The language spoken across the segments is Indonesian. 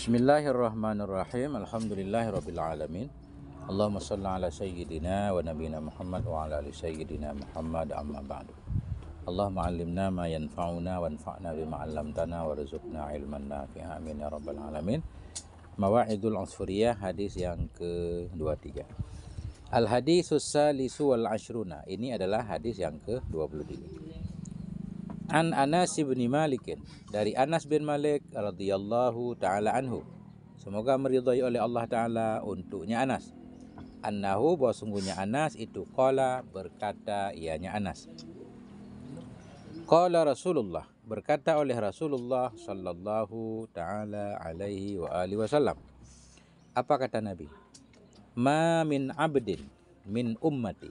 Bismillahirrahmanirrahim. Alhamdulillahirrabbilalamin. Allahumma salli ala sayyidina wa nabiyina Muhammad wa ala ali sayyidina Muhammad amma ba'du. Allahumma allimna ma yanfa'una wa anfa'na bima 'allamtana wa rizqna ilman nafi'a amin ya rabbal alamin. Mawa'idul Usfuriyah hadis yang ke-23. Al hadisus salisu wal ashruna. Ini adalah hadis yang ke-23. An Anas bin Malik dari Anas bin Malik radhiyallahu taala anhu. Semoga meridhai oleh Allah taala untuknya Anas. Annahu bahwa sungguhnya Anas itu qala berkata ianya Anas. Qala Rasulullah berkata oleh Rasulullah sallallahu taala alaihi wa ali wasallam. Apa kata Nabi? Ma min abdin min ummati.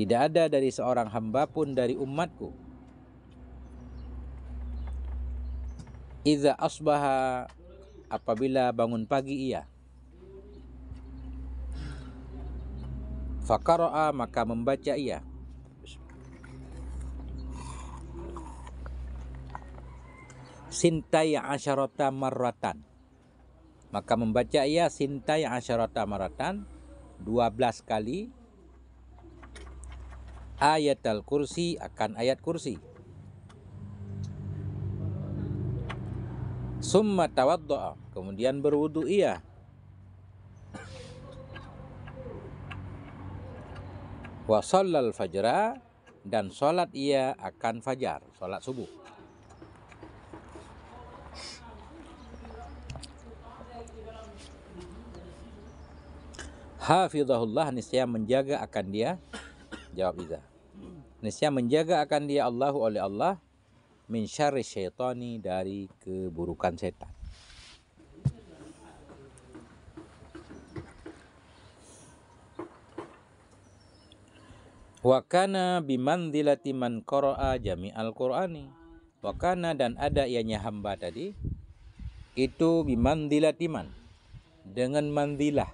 Tidak ada dari seorang hamba pun dari umatku Iza asbaha apabila bangun pagi ia. Fakaroa maka membaca ia. Sintai asyarata marratan. Maka membaca ia sintai asyarata marratan 12 kali ayat al-kursi akan ayat kursi. summa tawaddo'a kemudian berwudu ia wa sallal fajra dan salat ia akan fajar salat subuh Hafizahullah niscaya menjaga akan dia jawab Iza niscaya menjaga akan dia Allahu oleh Allah min syarri syaitani dari keburukan setan. Wa kana bimanzilati man qara'a jami'al Qur'ani. Wa kana dan ada ianya hamba tadi itu bimanzilati man dengan mandilah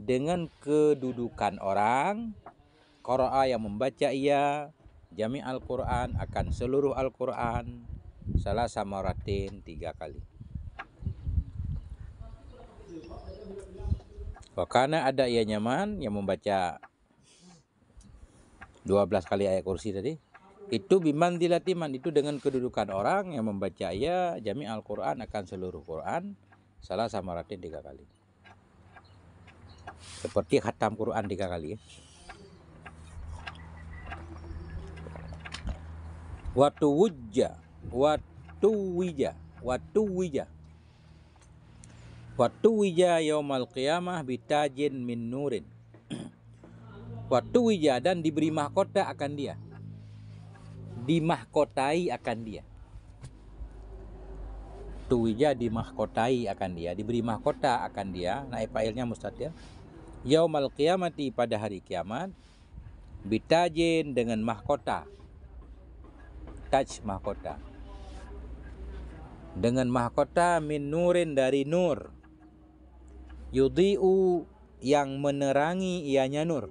dengan kedudukan orang qara'a yang membaca ia jami Al-Quran akan seluruh Al-Quran salah sama ratin tiga kali. Wakana ada ia nyaman yang membaca 12 kali ayat kursi tadi. Itu biman dilatiman itu dengan kedudukan orang yang membaca ia jami Al-Quran akan seluruh Quran salah sama ratin tiga kali. Seperti khatam Quran tiga kali ya. Watu wujja, watu wija, watu wija. Watu wija yaumal qiyamah bitajin min nurin. Watu wija dan diberi mahkota akan dia. Dimahkotai akan dia. Tuwija dimahkotai akan dia, diberi mahkota akan dia. Naib failnya mustatir. Yaumal qiyamati pada hari kiamat bitajin dengan mahkota Taj mahkota. Dengan mahkota min nurin dari nur. Yudhi'u yang menerangi ianya nur.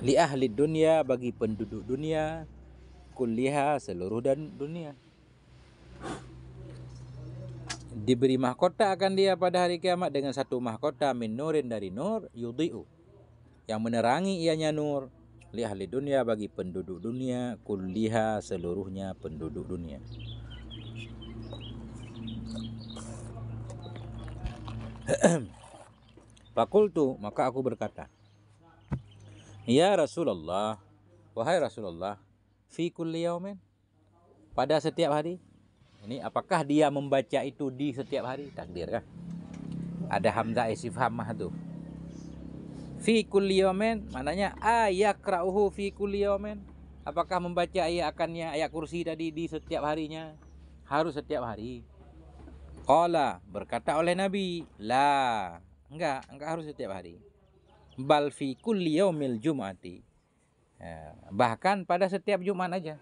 Li ahli dunia bagi penduduk dunia Kuliha seluruh dan dunia diberi mahkota akan dia pada hari kiamat dengan satu mahkota min nurin dari nur yudhi'u yang menerangi ianya nur li ahli dunia bagi penduduk dunia kulliha seluruhnya penduduk dunia Fakultu maka aku berkata Ya Rasulullah wahai Rasulullah fi kulli yaumin pada setiap hari ini apakah dia membaca itu di setiap hari takdir kan ada hamzah istifhamah tuh fi kulli yawmin maknanya ayakra'uhu fi kulli yawmin apakah membaca ayat akannya ayat kursi tadi di setiap harinya harus setiap hari qala berkata oleh nabi la enggak enggak harus setiap hari bal fi kulli yawmil jum'ati ya, bahkan pada setiap Jumat aja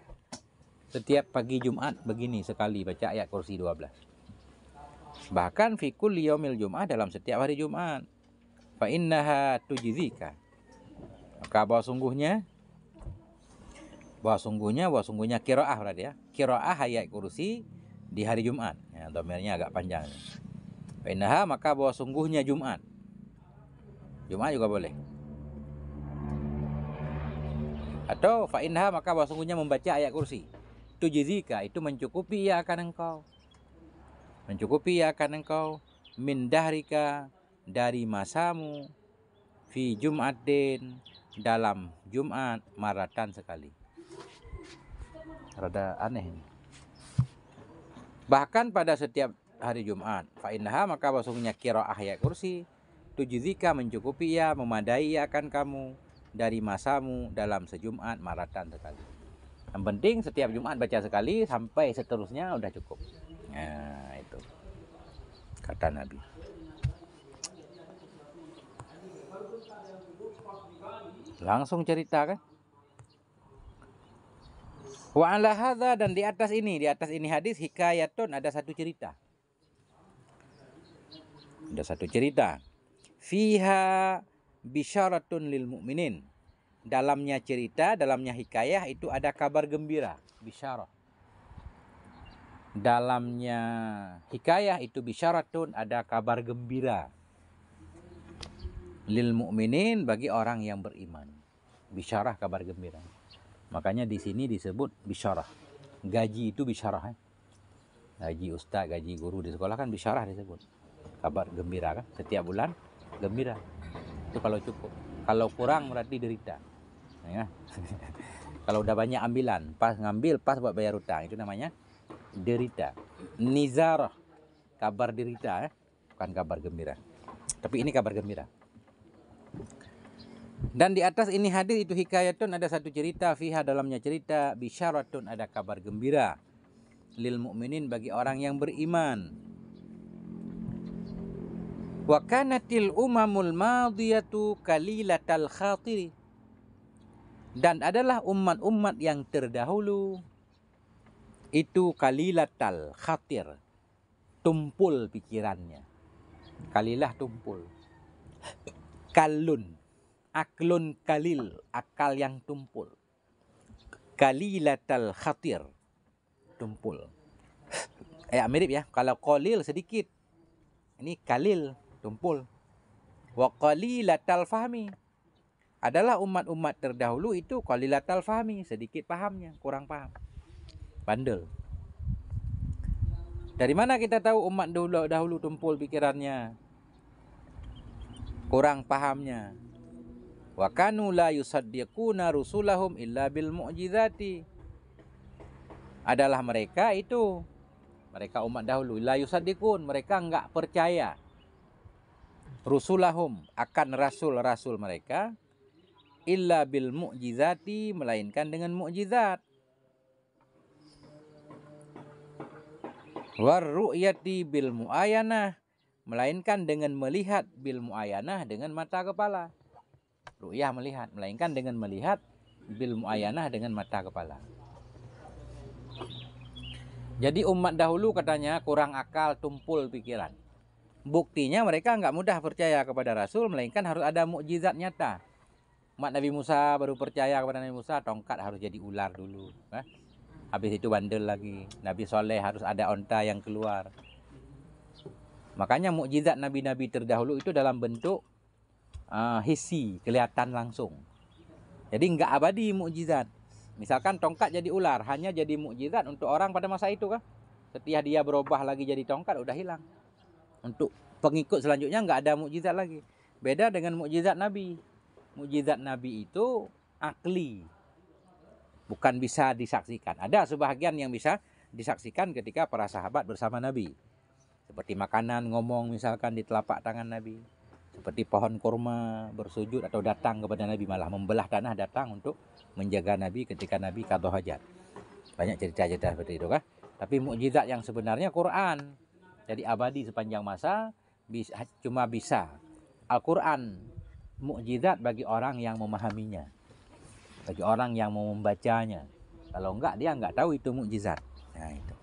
setiap pagi Jumat begini sekali baca ayat kursi 12 bahkan fi kulli yawmil jum'ah dalam setiap hari Jumat fa innaha tujizika maka bahwa sungguhnya bahwa sungguhnya bahwa sungguhnya kiroah berarti ya kiroah ayat kursi di hari Jumat ya domirnya agak panjang nih. fa innaha maka bahwa sungguhnya Jumat Jumat juga boleh atau fa innaha maka bahwa sungguhnya membaca ayat kursi tujizika itu mencukupi ya akan engkau mencukupi ya akan engkau min dahrika dari masamu fi Jumat din dalam Jumat maratan sekali. Rada aneh ini. Bahkan pada setiap hari Jumat, fa innaha maka maksudnya qiraah ya kursi tujizika mencukupi ya memadai ya akan kamu dari masamu dalam sejumat maratan sekali. Yang penting setiap Jumat baca sekali sampai seterusnya udah cukup. Nah, itu kata Nabi. Langsung cerita kan? Wa ala hadza dan di atas ini, di atas ini hadis hikayatun ada satu cerita. Ada satu cerita. Fiha bisyaratun lil mu'minin. Dalamnya cerita, dalamnya hikayah itu ada kabar gembira, bisyarah. Dalamnya hikayah itu bisyaratun ada kabar gembira. Lil mu'minin bagi orang yang beriman bisyarah kabar gembira. Makanya di sini disebut bisyarah. Gaji itu bisyarah. Eh? Gaji ustaz, gaji guru di sekolah kan bisyarah disebut. Kabar gembira kan? Setiap bulan gembira. Itu kalau cukup. Kalau kurang berarti derita. Ya. kalau udah banyak ambilan, pas ngambil pas buat bayar utang itu namanya derita. nizar kabar derita eh? bukan kabar gembira. Tapi ini kabar gembira. Dan di atas ini hadir itu hikayatun ada satu cerita fiha dalamnya cerita bisyaratun ada kabar gembira lil mukminin bagi orang yang beriman. Wa kanatil umamul madiyatu kalilatal khatiri. Dan adalah umat-umat yang terdahulu itu kalilatal khatir. Tumpul pikirannya. Kalilah tumpul. Kalun aklun kalil, akal yang tumpul. Kalilatal khatir, tumpul. Eh, mirip ya. Kalau kolil sedikit. Ini kalil, tumpul. Wa qalilatal fahmi. Adalah umat-umat terdahulu itu kolilatal fahmi, sedikit pahamnya, kurang paham. Bandel. Dari mana kita tahu umat dahulu, dahulu tumpul pikirannya? Kurang pahamnya. Wa kanu la yusaddiquna rusulahum illa bil mu'jizati. Adalah mereka itu. Mereka umat dahulu la yusaddiqun, mereka enggak percaya rusulahum akan rasul-rasul mereka illa bil mu'jizati melainkan dengan mukjizat war ru'yati bil muayanah melainkan dengan melihat bil muayanah dengan mata kepala Ru'yah melihat, melainkan dengan melihat bil muayanah dengan mata kepala. Jadi umat dahulu katanya kurang akal, tumpul pikiran. Buktinya mereka nggak mudah percaya kepada Rasul, melainkan harus ada mukjizat nyata. Umat Nabi Musa baru percaya kepada Nabi Musa, tongkat harus jadi ular dulu. Eh? Habis itu bandel lagi. Nabi Soleh harus ada onta yang keluar. Makanya mukjizat nabi-nabi terdahulu itu dalam bentuk uh, hisi, kelihatan langsung. Jadi nggak abadi mukjizat. Misalkan tongkat jadi ular, hanya jadi mukjizat untuk orang pada masa itu kan. Setiap dia berubah lagi jadi tongkat, udah hilang. Untuk pengikut selanjutnya nggak ada mukjizat lagi. Beda dengan mukjizat Nabi. Mukjizat Nabi itu akli. Bukan bisa disaksikan. Ada sebahagian yang bisa disaksikan ketika para sahabat bersama Nabi. Seperti makanan, ngomong misalkan di telapak tangan Nabi seperti pohon kurma bersujud atau datang kepada Nabi malah membelah tanah datang untuk menjaga Nabi ketika Nabi kado hajat. Banyak cerita-cerita seperti itu kan. Tapi mukjizat yang sebenarnya Quran. Jadi abadi sepanjang masa bisa, cuma bisa Al-Quran mukjizat bagi orang yang memahaminya. Bagi orang yang mau membacanya. Kalau enggak dia enggak tahu itu mukjizat. Nah itu.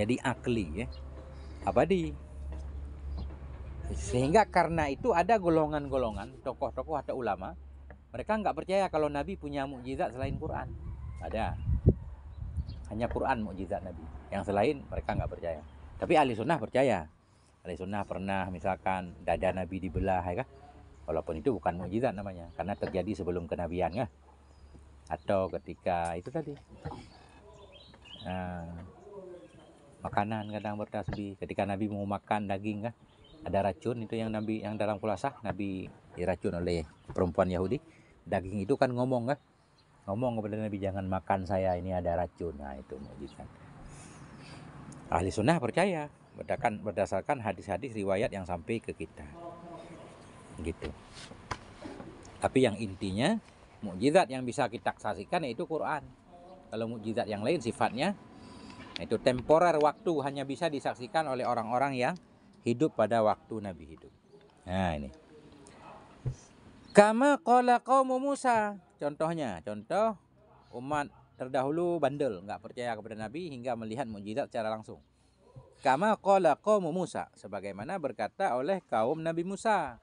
Jadi akli ya. Abadi sehingga karena itu ada golongan-golongan tokoh-tokoh atau ulama, mereka nggak percaya kalau Nabi punya mukjizat selain Quran. Ada. Hanya Quran mukjizat Nabi. Yang selain mereka nggak percaya. Tapi ahli sunnah percaya. Ahli sunnah pernah misalkan dada Nabi dibelah, ya kan? Walaupun itu bukan mukjizat namanya, karena terjadi sebelum kenabian, ya. Atau ketika itu tadi. Nah, makanan kadang bertasbih ketika Nabi mau makan daging kan ada racun itu yang Nabi yang dalam kulasah Nabi diracun oleh perempuan Yahudi daging itu kan ngomong kan ngomong kepada Nabi jangan makan saya ini ada racun nah itu mujizat ahli sunnah percaya berdasarkan berdasarkan hadis-hadis riwayat yang sampai ke kita gitu tapi yang intinya mukjizat yang bisa kita saksikan yaitu Quran kalau mukjizat yang lain sifatnya itu temporer waktu hanya bisa disaksikan oleh orang-orang yang hidup pada waktu Nabi hidup. Nah ini. Kama qala qaum Musa. Contohnya, contoh umat terdahulu bandel, nggak percaya kepada Nabi hingga melihat mujizat secara langsung. Kama qala qaum Musa, sebagaimana berkata oleh kaum Nabi Musa.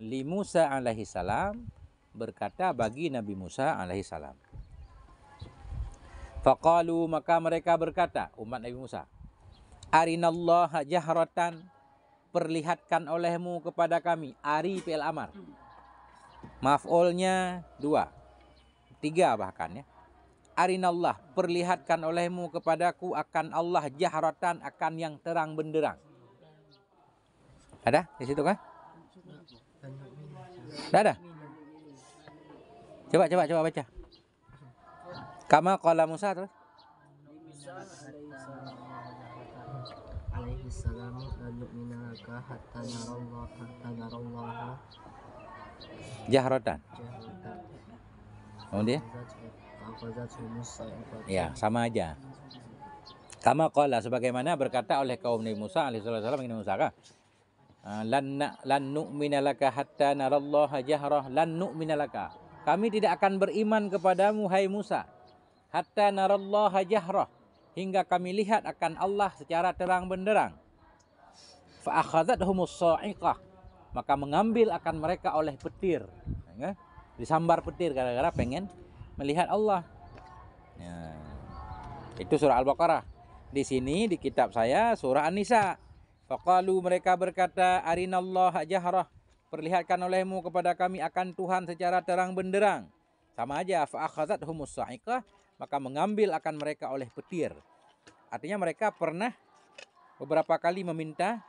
Li Musa alaihi salam berkata bagi Nabi Musa alaihi salam. Fakalu maka mereka berkata, umat Nabi Musa, Arinallaha jahratan perlihatkan olehmu kepada kami ari fi'il amar maf'ulnya dua tiga bahkan ya arinallah perlihatkan olehmu kepadaku akan Allah jahratan akan yang terang benderang ada di situ kan ada coba coba coba baca kama qala Musa terus yu'mina laka hatta yarallaha hatta yarallaha jahratan. Kemudian? Ya, sama aja. Kama qala sebagaimana berkata oleh kaum Nabi Musa alaihi wasallam ini Musa kah? Ah, lan lan nu'mina laka hatta narallaha jahrah lan nu'mina laka. Kami tidak akan beriman kepadamu hai Musa hatta narallaha jahrah hingga kami lihat akan Allah secara terang benderang. Fa'akhadhathumus Maka mengambil akan mereka oleh petir. Ya. Disambar petir gara-gara pengen melihat Allah. Ya. Itu surah Al-Baqarah. Di sini di kitab saya surah An-Nisa. Faqalu mereka berkata arinallah jahrah. Perlihatkan olehmu kepada kami akan Tuhan secara terang benderang. Sama aja fa'akhazat humus sa'iqah maka mengambil akan mereka oleh petir. Artinya mereka pernah beberapa kali meminta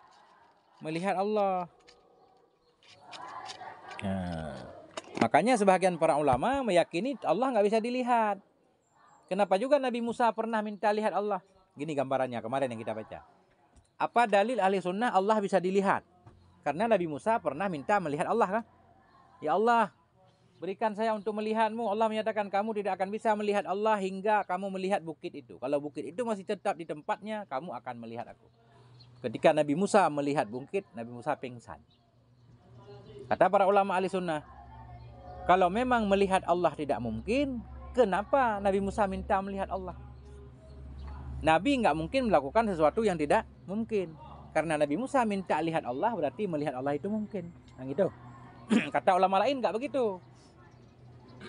melihat Allah. Ya. makanya sebagian para ulama meyakini Allah nggak bisa dilihat. Kenapa juga Nabi Musa pernah minta lihat Allah? Gini gambarannya kemarin yang kita baca. Apa dalil ahli sunnah Allah bisa dilihat? Karena Nabi Musa pernah minta melihat Allah kan? Ya Allah, berikan saya untuk melihatmu. Allah menyatakan kamu tidak akan bisa melihat Allah hingga kamu melihat bukit itu. Kalau bukit itu masih tetap di tempatnya, kamu akan melihat aku. Ketika Nabi Musa melihat bungkit Nabi Musa pingsan. Kata para ulama ahli sunnah, kalau memang melihat Allah tidak mungkin, kenapa Nabi Musa minta melihat Allah? Nabi nggak mungkin melakukan sesuatu yang tidak mungkin. Karena Nabi Musa minta lihat Allah, berarti melihat Allah itu mungkin. Nah gitu. Kata ulama lain nggak begitu.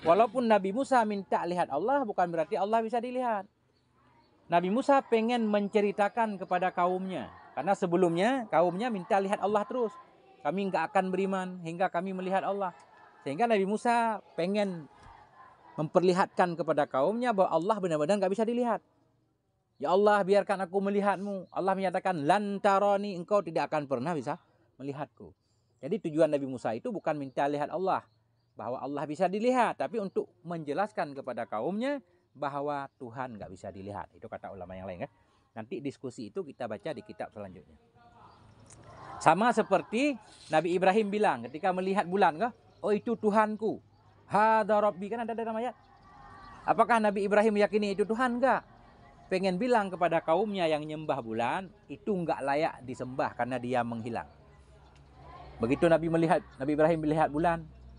Walaupun Nabi Musa minta lihat Allah, bukan berarti Allah bisa dilihat. Nabi Musa pengen menceritakan kepada kaumnya karena sebelumnya kaumnya minta lihat Allah terus. Kami nggak akan beriman hingga kami melihat Allah. Sehingga Nabi Musa pengen memperlihatkan kepada kaumnya bahwa Allah benar-benar nggak bisa dilihat. Ya Allah biarkan aku melihatmu. Allah menyatakan lantaroni engkau tidak akan pernah bisa melihatku. Jadi tujuan Nabi Musa itu bukan minta lihat Allah. Bahwa Allah bisa dilihat. Tapi untuk menjelaskan kepada kaumnya bahwa Tuhan nggak bisa dilihat. Itu kata ulama yang lain kan. Nanti diskusi itu kita baca di kitab selanjutnya. Sama seperti Nabi Ibrahim bilang ketika melihat bulan, oh itu Tuhanku. Hada Rabbi, kan ada dalam ayat. Apakah Nabi Ibrahim meyakini itu Tuhan? Enggak. Pengen bilang kepada kaumnya yang nyembah bulan, itu enggak layak disembah karena dia menghilang. Begitu Nabi melihat, Nabi Ibrahim melihat bulan,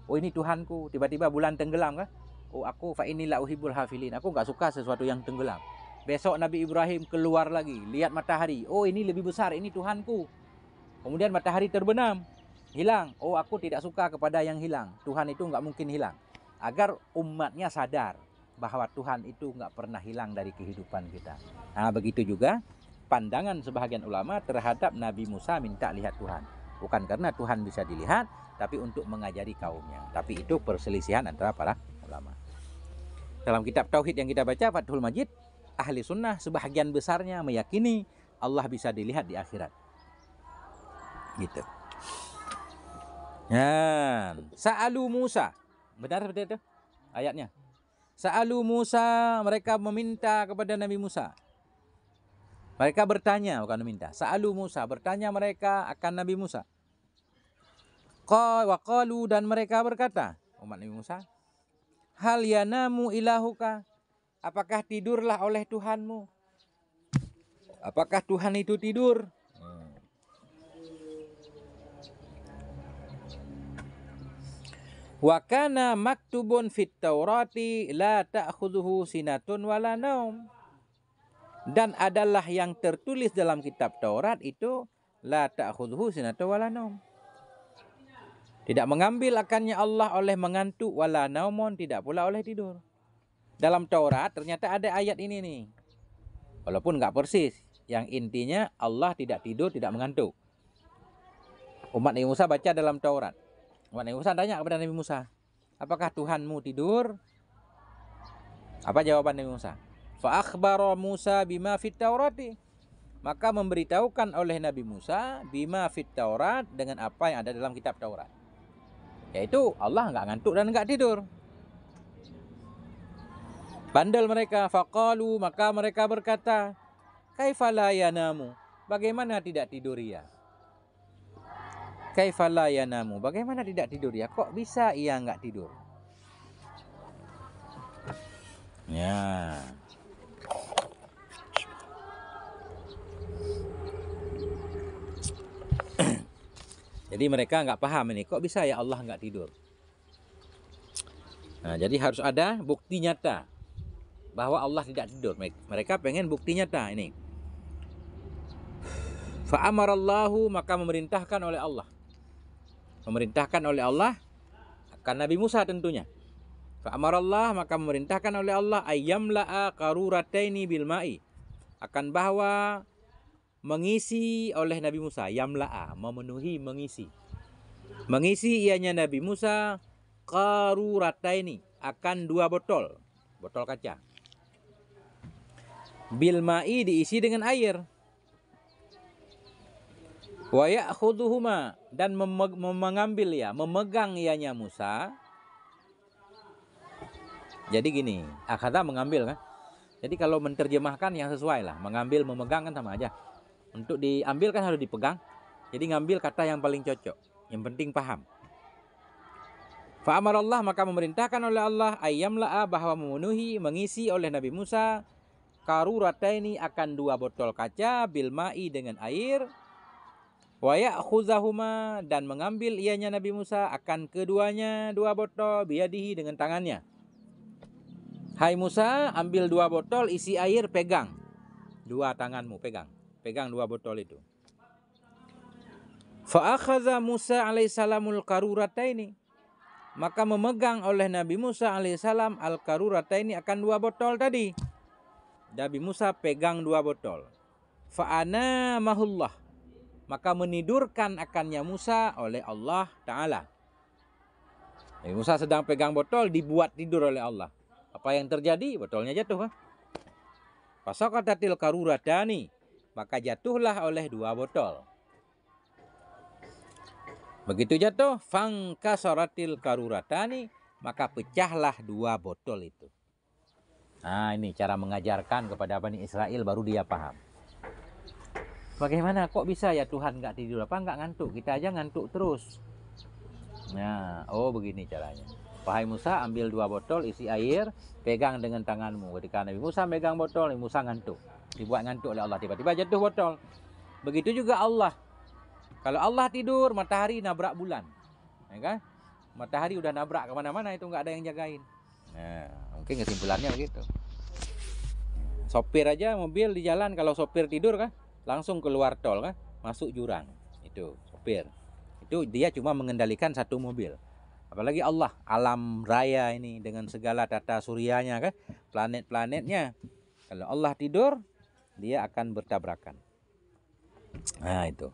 oh ini Tuhanku. Tiba-tiba bulan tenggelam kah Oh aku fa inilah uhibul hafilin. Aku enggak suka sesuatu yang tenggelam. Besok Nabi Ibrahim keluar lagi, lihat matahari. Oh, ini lebih besar, ini Tuhanku. Kemudian matahari terbenam, hilang. Oh, aku tidak suka kepada yang hilang. Tuhan itu nggak mungkin hilang. Agar umatnya sadar bahwa Tuhan itu nggak pernah hilang dari kehidupan kita. Nah, begitu juga pandangan sebahagian ulama terhadap Nabi Musa minta lihat Tuhan. Bukan karena Tuhan bisa dilihat, tapi untuk mengajari kaumnya. Tapi itu perselisihan antara para ulama. Dalam kitab Tauhid yang kita baca, Fathul Majid, ahli sunnah sebahagian besarnya meyakini Allah bisa dilihat di akhirat. Gitu. Ya, Sa'alu Musa. Benar seperti itu ayatnya. Sa'alu Musa, mereka meminta kepada Nabi Musa. Mereka bertanya, bukan meminta. Sa'alu Musa, bertanya mereka akan Nabi Musa. Waqalu dan mereka berkata, umat Nabi Musa, Hal yanamu ilahuka? Apakah tidurlah oleh Tuhanmu? Apakah Tuhan itu tidur? Wakana Wa kana maktubun fit Taurati la ta'khudhuhu sinatun wala naum. Dan adalah yang tertulis dalam kitab Taurat itu la ta'khudhuhu sinatun wala naum. Tidak mengambil akannya Allah oleh mengantuk wala naumon tidak pula oleh tidur dalam Taurat ternyata ada ayat ini nih. Walaupun nggak persis, yang intinya Allah tidak tidur, tidak mengantuk. Umat Nabi Musa baca dalam Taurat. Umat Nabi Musa tanya kepada Nabi Musa, apakah Tuhanmu tidur? Apa jawaban Nabi Musa? Fa'akhbaro Musa bima fit Taurati. Maka memberitahukan oleh Nabi Musa bima fit Taurat dengan apa yang ada dalam kitab Taurat. Yaitu Allah nggak ngantuk dan nggak tidur. Bandel mereka, faqalu, maka mereka berkata, kaifala yanamu, bagaimana tidak tidur ya, Kaifala yanamu, bagaimana tidak tidur ya, Kok bisa ia nggak tidur? Ya. Jadi mereka nggak paham ini, kok bisa ya Allah nggak tidur? Nah, jadi harus ada bukti nyata bahwa Allah tidak tidur. Mereka pengen buktinya nyata ini. Fa'amarallahu maka memerintahkan oleh Allah. Memerintahkan oleh Allah akan Nabi Musa tentunya. Fa'amarallah maka memerintahkan oleh Allah ayyamla'a la'a karurataini bilmai Akan bahwa mengisi oleh Nabi Musa yamla'a memenuhi mengisi. Mengisi ianya Nabi Musa karurataini akan dua botol, botol kaca bilma'i diisi dengan air wayak ya'khudhuhuma dan memeg mengambil ya memegang ianya Musa jadi gini akhadha mengambil kan jadi kalau menterjemahkan yang sesuai lah mengambil memegang kan sama aja untuk diambil kan harus dipegang jadi ngambil kata yang paling cocok yang penting paham Fa'amar Allah maka memerintahkan oleh Allah ayam la'a bahwa memenuhi mengisi oleh Nabi Musa ini akan dua botol kaca bilma'i dengan air wayak khuzahuma dan mengambil ianya Nabi Musa akan keduanya dua botol biadihi dengan tangannya. Hai Musa, ambil dua botol isi air pegang. Dua tanganmu pegang. Pegang dua botol itu. Fa'akhadha Musa alaihissalamul karurataini. Maka memegang oleh Nabi Musa alaihissalam al karurataini akan dua botol tadi. Nabi Musa pegang dua botol. Fa'ana mahullah. Maka menidurkan akannya Musa oleh Allah Ta'ala. Nabi Musa sedang pegang botol dibuat tidur oleh Allah. Apa yang terjadi? Botolnya jatuh. Pasokatatil karuradani. Maka jatuhlah oleh dua botol. Begitu jatuh, fangka soratil karuratani. Maka pecahlah dua botol itu. Nah ini cara mengajarkan kepada Bani Israel baru dia paham. Bagaimana kok bisa ya Tuhan nggak tidur? Apa nggak ngantuk? Kita aja ngantuk terus. Nah, oh begini caranya. Wahai Musa, ambil dua botol isi air, pegang dengan tanganmu. Ketika Nabi Musa megang botol, Nabi Musa ngantuk. Dibuat ngantuk oleh Allah. Tiba-tiba jatuh botol. Begitu juga Allah. Kalau Allah tidur, matahari nabrak bulan. Ya kan? Matahari udah nabrak kemana-mana itu nggak ada yang jagain. Nah, mungkin kesimpulannya begitu. Sopir aja mobil di jalan kalau sopir tidur kan langsung keluar tol kan masuk jurang itu sopir itu dia cuma mengendalikan satu mobil apalagi Allah alam raya ini dengan segala tata surianya kan planet-planetnya kalau Allah tidur dia akan bertabrakan nah itu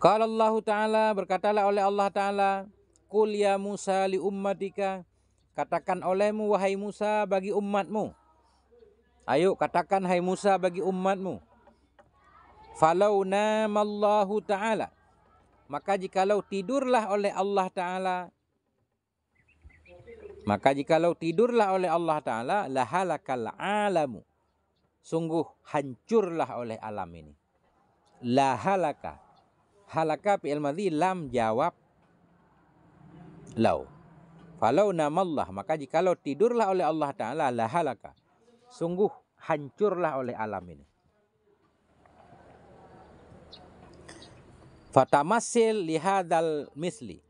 kalau Allah Ta'ala berkatalah oleh Allah Ta'ala Kul ya Musa li ummatika katakan olehmu wahai Musa bagi umatmu. Ayo katakan hai Musa bagi umatmu. Falau namallahu ta'ala. Maka jikalau tidurlah oleh Allah Ta'ala. Maka jikalau tidurlah oleh Allah Ta'ala. Lahalakal alamu. Sungguh hancurlah oleh alam ini. Lahalaka. Halaka fi'il madhi lam jawab. Lau Falau namallah, maka jikalau tidurlah oleh Allah Ta'ala lahalaka. Sungguh hancurlah oleh alam ini. Fatamasil lihadal misli.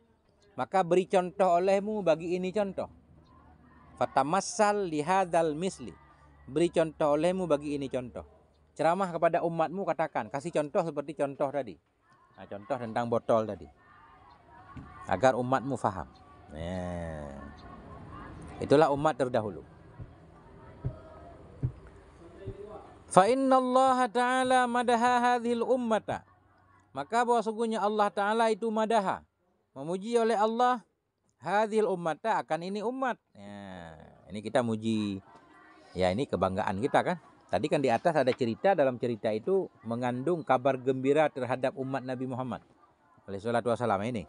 Maka beri contoh olehmu bagi ini contoh. Fatamasal lihadal misli. Beri contoh olehmu bagi ini contoh. Ceramah kepada umatmu katakan, kasih contoh seperti contoh tadi. Nah, contoh tentang botol tadi. Agar umatmu faham. Nah. Itulah umat terdahulu. Fa inna Allah Ta'ala madaha hadhil ummata. Maka bahwa sungguhnya Allah Ta'ala itu madaha. Memuji oleh Allah hadhil ummata akan ini umat. Ya, ini kita muji. Ya ini kebanggaan kita kan. Tadi kan di atas ada cerita dalam cerita itu mengandung kabar gembira terhadap umat Nabi Muhammad. Oleh salatu wassalam ini.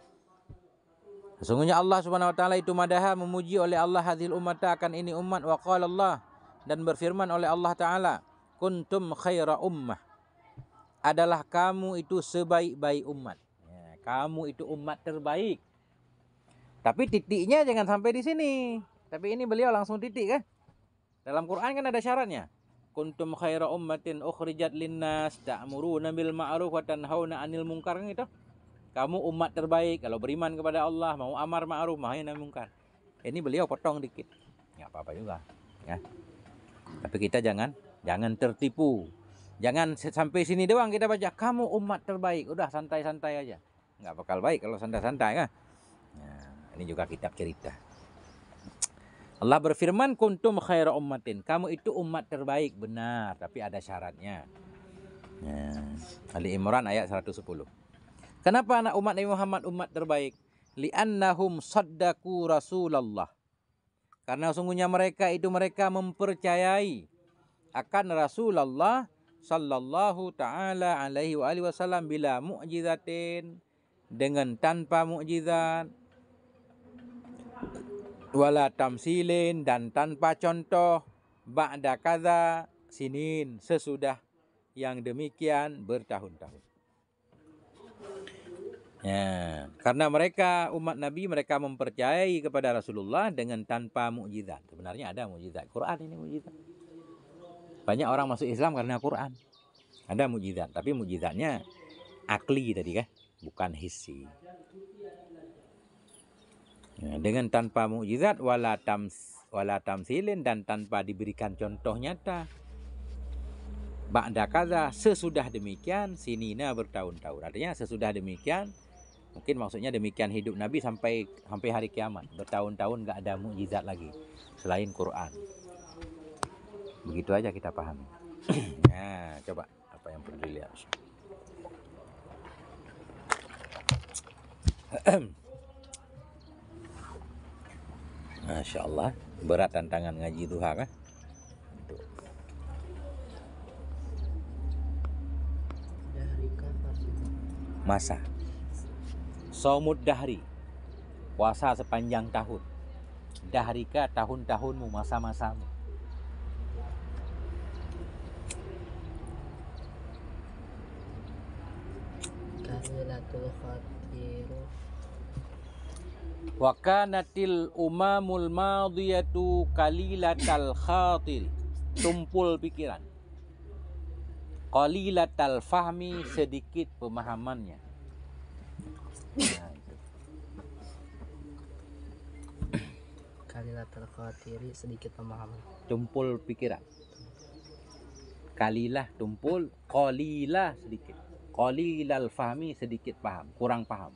Sesungguhnya Allah Subhanahu wa taala itu madaha memuji oleh Allah hadhil umat akan ini umat wa qala Allah dan berfirman oleh Allah taala kuntum khaira ummah adalah kamu itu sebaik-baik umat. Ya, kamu itu umat terbaik. Tapi titiknya jangan sampai di sini. Tapi ini beliau langsung titik kan? Dalam Quran kan ada syaratnya. Kuntum khaira ummatin ukhrijat linnas ta'muruna bil ma'ruf wa tanhauna 'anil munkar kan itu kamu umat terbaik kalau beriman kepada Allah, mau amar ma'ruf, nahi mungkar. Ini beliau potong dikit. Ya apa-apa juga, ya. Tapi kita jangan jangan tertipu. Jangan sampai sini doang kita baca kamu umat terbaik. Udah santai-santai aja. Enggak bakal baik kalau santai-santai kan. Nah, ini juga kitab cerita. Allah berfirman kuntum khairu ummatin. Kamu itu umat terbaik benar, tapi ada syaratnya. Ya. Ali Imran ayat 110. Kenapa anak umat Nabi Muhammad umat terbaik? Li'annahum saddaku Rasulullah. Karena sungguhnya mereka itu mereka mempercayai akan Rasulullah sallallahu taala alaihi wa alihi wasallam bila mukjizatin dengan tanpa mukjizat wala tamsilin dan tanpa contoh ba'da kaza sinin sesudah yang demikian bertahun-tahun. Ya, karena mereka umat Nabi mereka mempercayai kepada Rasulullah dengan tanpa mujizat. Sebenarnya ada mujizat. Quran ini mukjizat. Banyak orang masuk Islam karena Quran. Ada mujizat, tapi mujizatnya akli tadi kan, bukan hissi. Ya, dengan tanpa mujizat wala tams wala tamsilin dan tanpa diberikan contoh nyata. Ba'da kaza sesudah demikian sinina bertahun-tahun. Artinya sesudah demikian Mungkin maksudnya demikian hidup Nabi sampai sampai hari kiamat. Bertahun-tahun nggak ada mujizat lagi selain Quran. Begitu aja kita pahami. nah, coba apa yang perlu dilihat. Masya Allah Berat tantangan ngaji duha kan Masa Saumud dahri, puasa sepanjang tahun. Dahrika tahun-tahunmu masa-masamu. Kamilatul khatiru wa kanatil umamul madiyatu kalilatal khatir tumpul pikiran Kalilatal fahmi sedikit pemahamannya kalilah terkhawatiri sedikit pemahaman tumpul pikiran kalilah tumpul kalilah sedikit kalilah fahmi sedikit paham kurang paham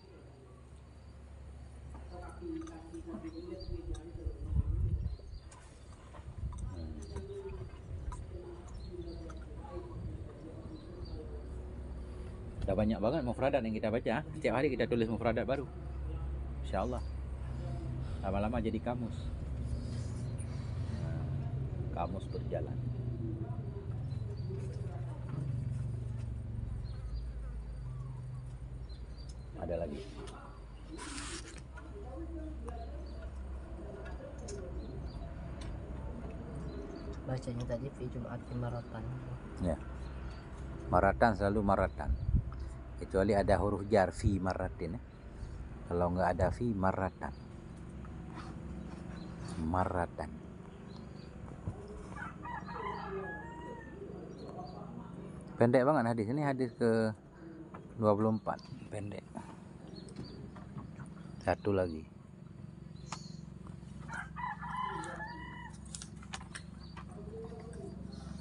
dah banyak banget mufradat yang kita baca setiap hari kita tulis mufradat baru insyaallah lama-lama jadi kamus nah, kamus berjalan ada lagi bacanya tadi fi Jumat Maratan. Ya. Maratan selalu Maratan kecuali ada huruf jar fi maratin ya. kalau nggak ada fi maratan maratan pendek banget hadis ini hadis ke 24 pendek satu lagi